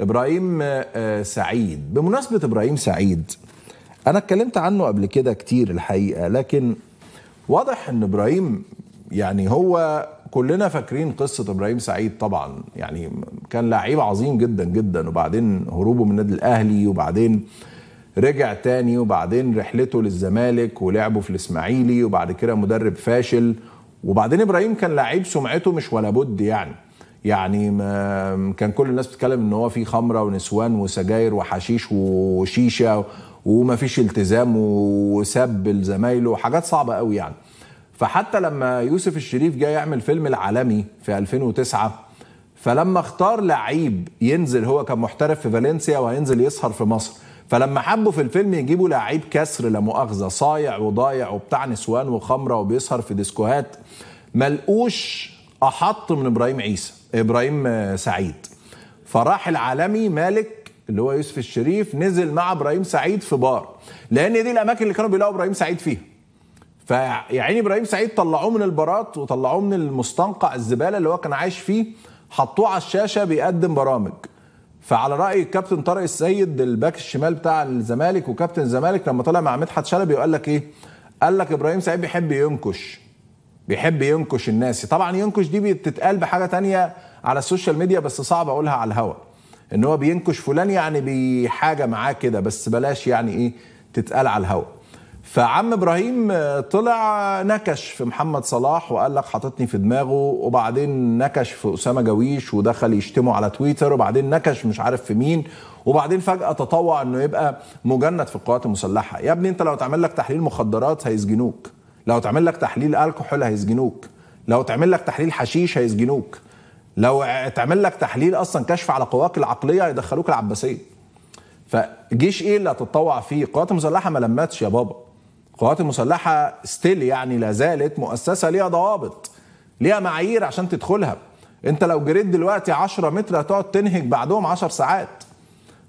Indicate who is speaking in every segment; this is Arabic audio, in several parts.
Speaker 1: ابراهيم آه، آه، سعيد بمناسبه ابراهيم سعيد انا اتكلمت عنه قبل كده كتير الحقيقه لكن واضح ان ابراهيم يعني هو كلنا فاكرين قصه ابراهيم سعيد طبعا يعني كان لعيب عظيم جدا جدا وبعدين هروبه من النادي الاهلي وبعدين رجع تاني وبعدين رحلته للزمالك ولعبه في الاسماعيلي وبعد كده مدرب فاشل وبعدين ابراهيم كان لعيب سمعته مش ولا بد يعني يعني ما كان كل الناس بتتكلم ان هو في خمره ونسوان وسجاير وحشيش وشيشه ومفيش التزام وسب لزمايله وحاجات صعبه قوي يعني فحتى لما يوسف الشريف جه يعمل فيلم العالمي في 2009 فلما اختار لعيب ينزل هو كان محترف في فالنسيا وهينزل يسهر في مصر فلما حبوا في الفيلم يجيبوا لعيب كسر لا مؤاخذه صايع وضايع وبتاع نسوان وخمره وبيسهر في ديسكوهات ملقوش احط من ابراهيم عيسى ابراهيم آه، سعيد فراح العالمي مالك اللي هو يوسف الشريف نزل مع ابراهيم سعيد في بار لان دي الاماكن اللي كانوا بيلاقوا ابراهيم سعيد فيها فيعني ابراهيم سعيد طلعوه من البارات وطلعوه من المستنقع الزباله اللي هو كان عايش فيه حطوه على الشاشه بيقدم برامج فعلى راي الكابتن طارق السيد الباك الشمال بتاع الزمالك وكابتن الزمالك لما طلع مع مدحت شلبي وقال لك ايه؟ قال لك ابراهيم سعيد بيحب ينكش بيحب ينكش الناس طبعا ينكش دي بتتقال بحاجه تانية على السوشيال ميديا بس صعب اقولها على الهوا ان هو بينكش فلان يعني بحاجه معاه كده بس بلاش يعني ايه تتقال على الهوا فعم ابراهيم طلع نكش في محمد صلاح وقال لك حاططني في دماغه وبعدين نكش في اسامه جويش ودخل يشتمه على تويتر وبعدين نكش مش عارف في مين وبعدين فجاه تطوع انه يبقى مجند في القوات المسلحه يا ابني انت لو تعمل لك تحليل مخدرات هيسجنوك لو اتعمل لك تحليل الكحول هيسجنوك لو اتعمل لك تحليل حشيش هيسجنوك لو اتعمل لك تحليل اصلا كشف على قواك العقليه هيدخلوك العباسيه فجيش ايه اللي هتتطوع فيه القوات المسلحه ما لمتش يا بابا القوات المسلحه ستيل يعني لا زالت مؤسسه ليها ضوابط ليها معايير عشان تدخلها انت لو جريت دلوقتي 10 متر هتقعد تنهج بعدهم 10 ساعات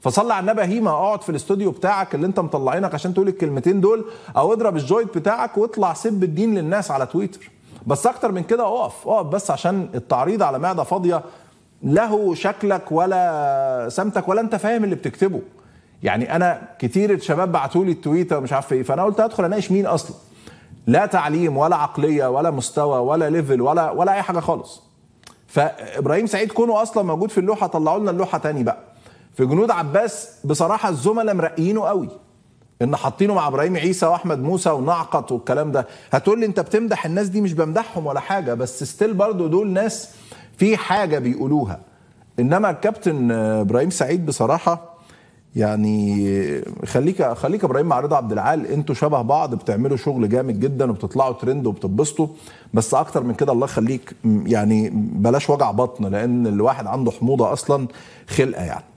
Speaker 1: فصلي على النبي هيما اقعد في الاستوديو بتاعك اللي انت مطلعينك عشان تقول الكلمتين دول او اضرب الجويت بتاعك واطلع سب الدين للناس على تويتر بس اكتر من كده اقف اقف بس عشان التعريض على معده فاضيه له شكلك ولا سمتك ولا انت فاهم اللي بتكتبه يعني انا كتير الشباب بعتوا لي التويته ومش عارف ايه فانا قلت ادخل اناقش مين اصلا لا تعليم ولا عقليه ولا مستوى ولا ليفل ولا ولا اي حاجه خالص فابراهيم سعيد كونه اصلا موجود في اللوحه طلعوا لنا اللوحه تاني بقى في جنود عباس بصراحه الزملاء مرقيينه قوي ان حاطينه مع ابراهيم عيسى واحمد موسى ونعقط والكلام ده هتقول لي انت بتمدح الناس دي مش بمدحهم ولا حاجه بس ستيل برضو دول ناس في حاجه بيقولوها انما الكابتن ابراهيم سعيد بصراحه يعني خليك خليك ابراهيم مع رضا عبد العال انتوا شبه بعض بتعملوا شغل جامد جدا وبتطلعوا ترند وبتتبسطوا بس اكتر من كده الله يخليك يعني بلاش وجع بطن لان الواحد عنده حموضه اصلا خلقه يعني